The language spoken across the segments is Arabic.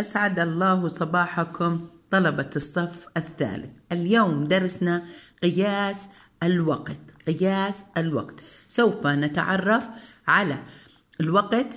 أسعد الله صباحكم طلبة الصف الثالث اليوم درسنا قياس الوقت قياس الوقت سوف نتعرف على الوقت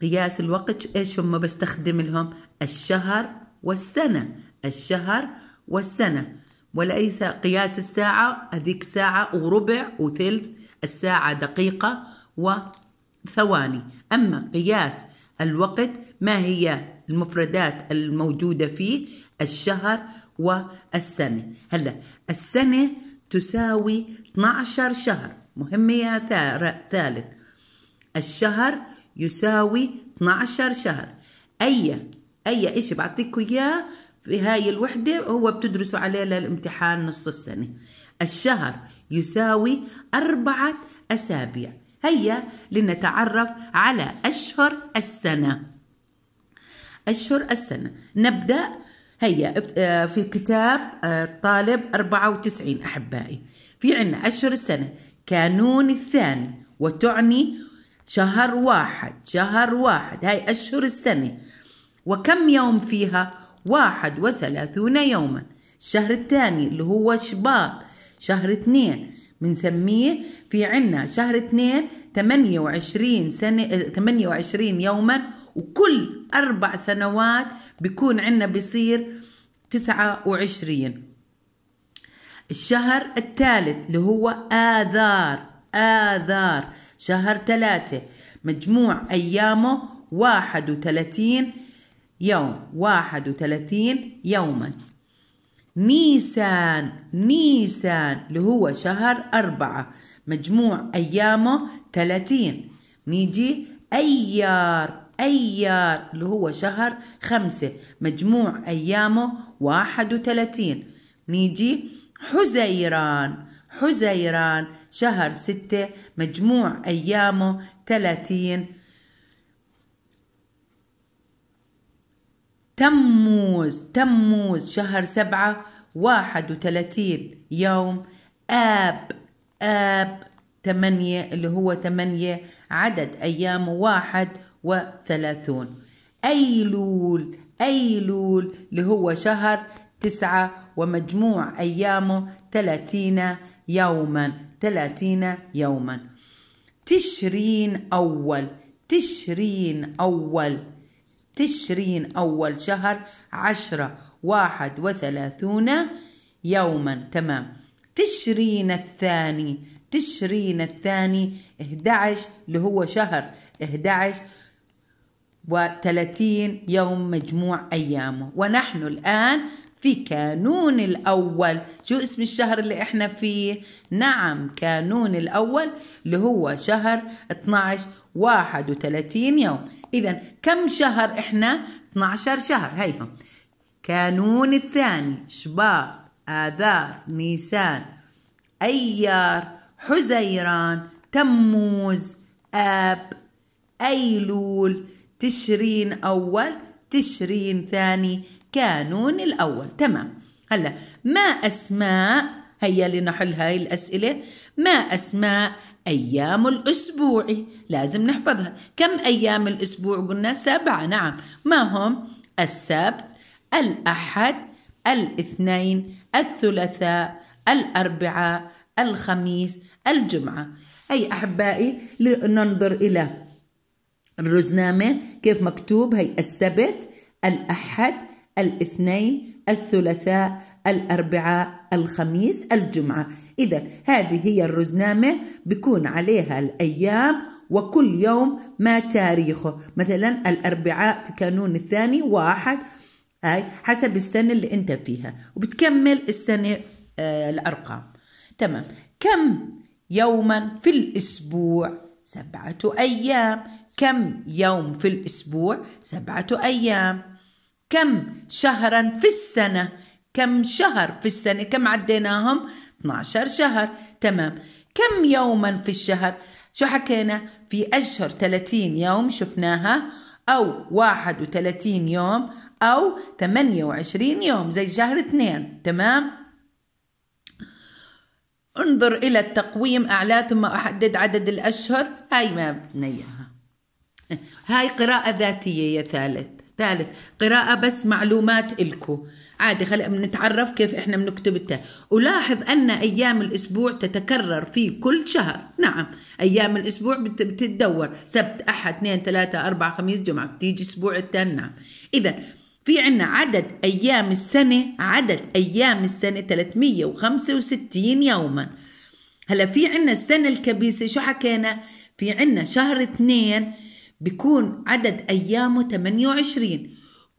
قياس الوقت إيش هم بستخدم لهم الشهر والسنة الشهر والسنة وليس قياس الساعة هذيك ساعة وربع وثلث الساعة دقيقة وثواني أما قياس الوقت ما هي المفردات الموجودة فيه الشهر والسنة هلا السنة تساوي 12 شهر مهمة يا ثالث الشهر يساوي 12 شهر أي أي إشي بعطيكم إياه في هاي الوحدة هو بتدرسوا عليه للامتحان نص السنة الشهر يساوي أربعة أسابيع هيا لنتعرف على أشهر السنة أشهر السنة نبدأ هيا آه، في كتاب آه، طالب 94 أحبائي في عنا أشهر السنة كانون الثاني وتعني شهر واحد شهر واحد هاي أشهر السنة وكم يوم فيها واحد وثلاثون يوما الشهر الثاني اللي هو شباط شهر اثنين بنسميه في عنا شهر اثنين 28 سنة 28 آه، يوما وكل أربع سنوات بيكون عنا بيصير 29 الشهر الثالث اللي هو آذار آذار شهر ثلاثة مجموع أيامه 31 يوم 31 يوما نيسان نيسان اللي هو شهر أربعة مجموع أيامه ثلاثين نيجي أيار أيار اللي هو شهر خمسة مجموع أيامه واحد وثلاثين نيجي حزيران حزيران شهر ستة مجموع أيامه ثلاثين تموز تموز شهر سبعة 31 يوم آب آب 8 اللي هو 8 عدد أيامه 31 أيلول أيلول اللي هو شهر 9 ومجموع أيامه 30 يوما 30 يوما تشرين أول تشرين أول تشرين أول شهر عشرة واحد وثلاثون يوما تمام تشرين الثاني تشرين الثاني 11 اللي هو شهر 11 و30 يوم مجموع أيامه ونحن الآن في كانون الأول شو اسم الشهر اللي احنا فيه نعم كانون الأول اللي هو شهر 12 31 يوم إذا كم شهر احنا 12 شهر هيهم كانون الثاني شباط آذار نيسان أيار حزيران تموز آب أيلول تشرين أول تشرين ثاني كانون الأول تمام هلا ما أسماء هيا لنحل هاي الأسئلة ما أسماء أيام الأسبوع لازم نحفظها كم أيام الأسبوع قلنا سبعة نعم ما هم السبت الأحد الاثنين الثلاثاء الأربعاء الخميس الجمعة أي أحبائي لننظر إلى الرزنامة كيف مكتوب هي السبت الأحد الاثنين الثلاثاء الأربعاء الخميس الجمعة إذا هذه هي الرزنامة بكون عليها الأيام وكل يوم ما تاريخه مثلا الأربعاء في كانون الثاني واحد هاي حسب السنة اللي أنت فيها وبتكمل السنة آه، الأرقام تمام كم يوما في الأسبوع سبعة أيام كم يوم في الأسبوع سبعة أيام كم شهرا في السنة كم شهر في السنة كم عديناهم 12 شهر تمام كم يوما في الشهر شو حكينا في أشهر 30 يوم شفناها أو 31 يوم أو 28 يوم زي شهر اثنين تمام؟ انظر إلى التقويم أعلى ثم أحدد عدد الأشهر هاي ما بدنا إياها هاي قراءة ذاتية يا ثالث ثالث قراءة بس معلومات إلكو عادي خلينا نتعرف كيف إحنا بنكتب التاء ألاحظ أن أيام الأسبوع تتكرر في كل شهر نعم أيام الأسبوع بتتدور سبت أحد اثنين ثلاثة أربعة خميس جمعة بتيجي أسبوع التاء نعم إذا في عنا عدد أيام السنة عدد أيام السنة 365 يوما هلا في عنا السنة الكبيسة شو حكينا في عنا شهر اثنين بيكون عدد أيامه 28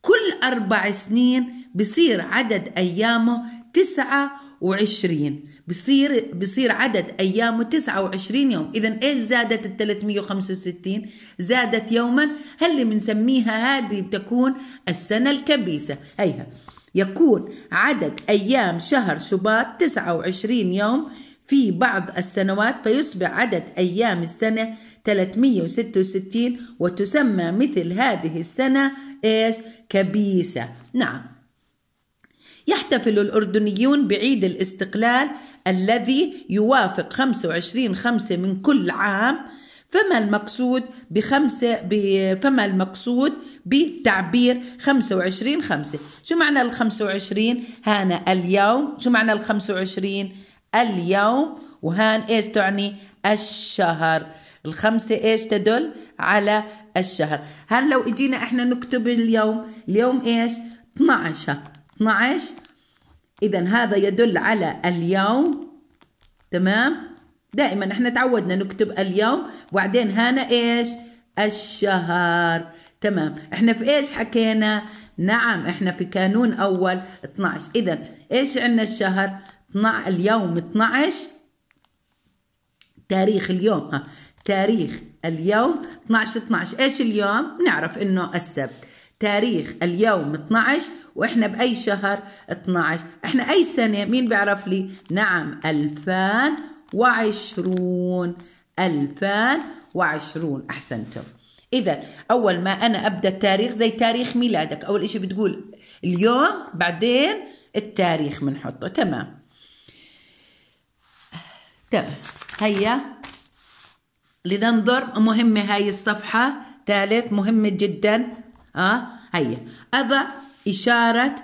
كل أربع سنين بصير عدد أيامه تسعة وعشرين بصير بصير عدد أيامه تسعة وعشرين يوم إذا إيش زادت ال وخمسة وستين زادت يوما هل بنسميها هذه بتكون السنة الكبيسة هيها يكون عدد أيام شهر شباط تسعة وعشرين يوم في بعض السنوات فيصبح عدد أيام السنة 366 وتسمى مثل هذه السنة إيش كبيسة نعم يحتفل الأردنيون بعيد الاستقلال الذي يوافق 25 خمسة من كل عام فما المقصود بخمسة فما المقصود بتعبير 25 خمسة شو معنى ال 25 هان اليوم شو معنى ال 25 اليوم وهان ايش تعني الشهر الخمسة ايش تدل على الشهر هل لو اجينا احنا نكتب اليوم اليوم ايش 12 12 اذا هذا يدل على اليوم تمام دائما احنا تعودنا نكتب اليوم وبعدين هنا ايش الشهر تمام احنا في ايش حكينا نعم احنا في كانون اول 12 اذا ايش عندنا الشهر 12 اليوم 12 تاريخ اليوم ها تاريخ اليوم 12 12 ايش اليوم نعرف انه السبت تاريخ اليوم 12 واحنا باي شهر 12 احنا اي سنه مين بيعرف لي نعم 2020 2020 احسنتم إذا أول ما أنا أبدأ التاريخ زي تاريخ ميلادك أول شيء بتقول اليوم بعدين التاريخ بنحطه تمام تمام هيا لننظر مهمة هاي الصفحة ثالث مهمة جدا آه هيا أضع إشارة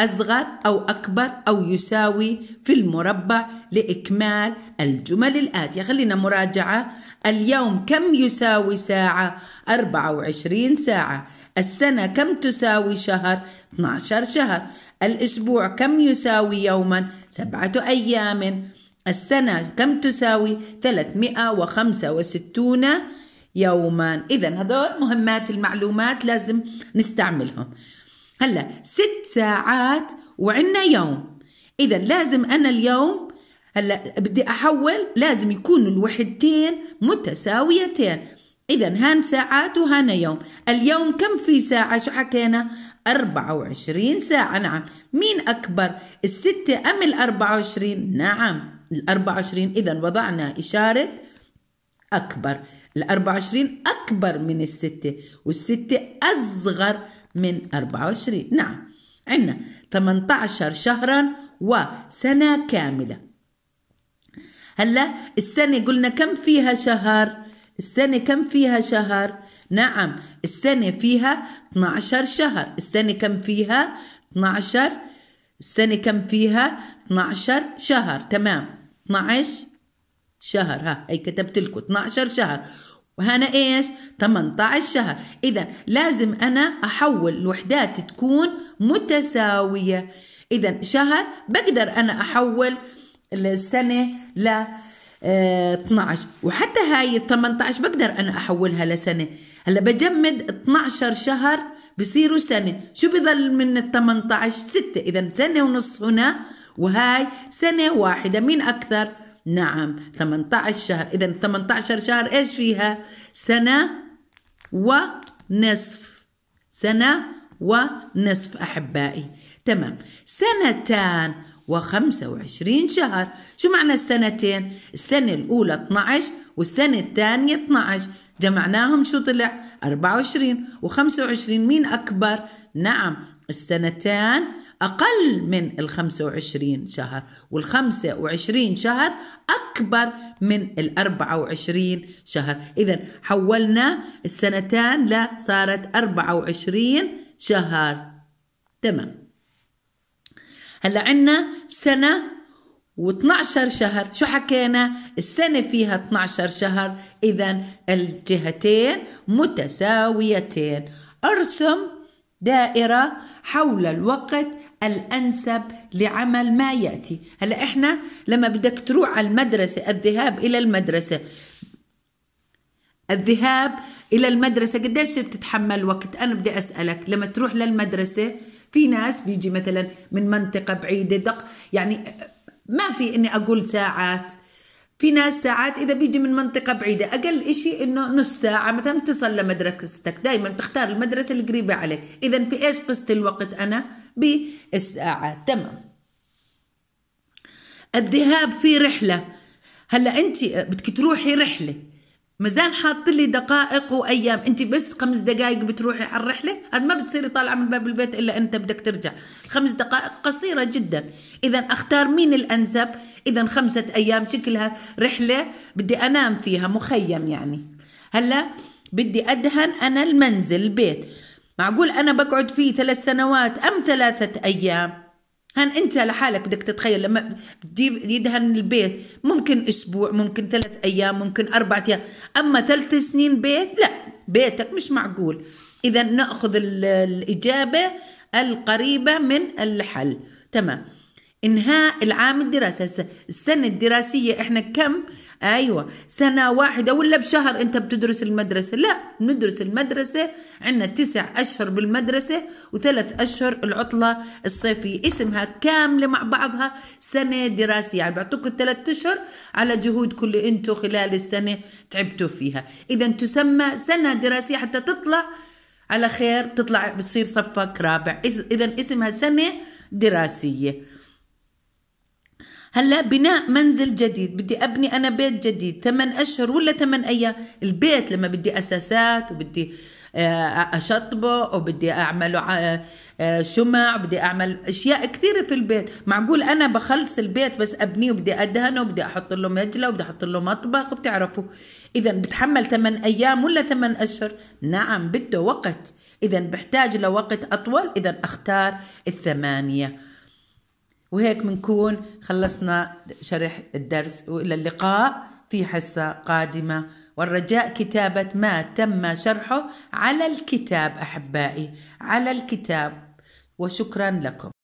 أصغر أو أكبر أو يساوي في المربع لإكمال الجمل الآتية خلينا مراجعة اليوم كم يساوي ساعة 24 ساعة السنة كم تساوي شهر 12 شهر الأسبوع كم يساوي يوما سبعة أيام السنة كم تساوي 365 يوما إذا هدول مهمات المعلومات لازم نستعملهم هلا ست ساعات وعنا يوم إذا لازم أنا اليوم هلا بدي أحول لازم يكونوا الوحدتين متساويتين إذا هان ساعات وهان يوم اليوم كم في ساعة شو حكينا 24 ساعة نعم مين أكبر الستة أم الأربعة وعشرين نعم الأربعة وعشرين إذا وضعنا إشارة أكبر الأربعة وعشرين أكبر من الستة والستة أصغر من 24 نعم عندنا 18 شهرا وسنة كاملة هلا السنة قلنا كم فيها شهر السنة كم فيها شهر نعم السنة فيها 12 شهر السنة كم فيها 12 السنة كم فيها 12 شهر تمام 12 شهر ها هي كتبت لكم 12 شهر وهنا ايش 18 شهر اذا لازم انا احول الوحدات تكون متساويه اذا شهر بقدر انا احول السنه ل 12 آه، وحتى هاي ال 18 بقدر انا احولها لسنه هلا بجمد 12 شهر بصيروا سنه شو بضل من ال 18 سته اذا سنه ونص هنا وهاي سنه واحده مين اكثر نعم 18 شهر إذا 18 شهر إيش فيها سنة ونصف سنة ونصف أحبائي تمام سنتان و25 شهر شو معنى السنتين السنة الأولى 12 والسنة الثانية 12 جمعناهم شو طلع 24 و25 مين أكبر نعم السنتان أقل من ال 25 شهر وال 25 شهر أكبر من ال 24 شهر إذا حولنا السنتان لا صارت 24 شهر تمام هلا عندنا سنة و12 شهر شو حكينا السنة فيها 12 شهر إذا الجهتين متساويتين ارسم دائرة حول الوقت الأنسب لعمل ما يأتي هلا إحنا لما بدك تروح على المدرسة الذهاب إلى المدرسة الذهاب إلى المدرسة قديش بتتحمل وقت أنا بدي أسألك لما تروح للمدرسة في ناس بيجي مثلا من منطقة بعيدة دق يعني ما في إني أقول ساعات في ناس ساعات اذا بيجي من منطقه بعيده اقل إشي انه نص ساعه مثلا تصل لمدرستك دائما بتختار المدرسه القريبه عليك اذا في ايش قست الوقت انا بالساعات تمام الذهاب في رحله هلا انت بدك تروحي رحله مازال حاط لي دقائق وايام انت بس خمس دقائق بتروحي على الرحله هذا ما بتصيري طالعه من باب البيت الا انت بدك ترجع خمس دقائق قصيره جدا اذا اختار مين الانسب اذا خمسه ايام شكلها رحله بدي انام فيها مخيم يعني هلا بدي ادهن انا المنزل البيت معقول انا بقعد فيه ثلاث سنوات ام ثلاثه ايام هن انت لحالك بدك تتخيل لما تجيب يدهن البيت ممكن اسبوع ممكن ثلاث ايام ممكن اربع ايام اما ثلاث سنين بيت لا بيتك مش معقول اذا ناخذ الاجابه القريبه من الحل تمام انهاء العام الدراسي السنه الدراسيه احنا كم ايوه سنه واحده ولا بشهر انت بتدرس المدرسه لا ندرس المدرسه عندنا تسع اشهر بالمدرسه وثلاث اشهر العطله الصيفيه اسمها كامله مع بعضها سنه دراسيه يعني بيعطوك الثلاث اشهر على جهود اللي انتم خلال السنه تعبتوا فيها اذا تسمى سنه دراسيه حتى تطلع على خير تطلع بتصير صفك رابع اذا اسمها سنه دراسيه هلا بناء منزل جديد بدي ابني انا بيت جديد ثمان اشهر ولا ثمان ايام البيت لما بدي اساسات وبدي آه، اشطبه وبدي اعمله آه، آه، شمع بدي اعمل اشياء كثيره في البيت معقول انا بخلص البيت بس ابنيه وبدي ادهنه وبدي احط له مجله وبدي احط له مطبخ بتعرفوا اذا بتحمل ثمان ايام ولا ثمان اشهر نعم بده وقت اذا بحتاج لوقت اطول اذا اختار الثمانيه وهيك بنكون خلصنا شرح الدرس والى اللقاء في حصه قادمه والرجاء كتابه ما تم شرحه على الكتاب احبائي على الكتاب وشكرا لكم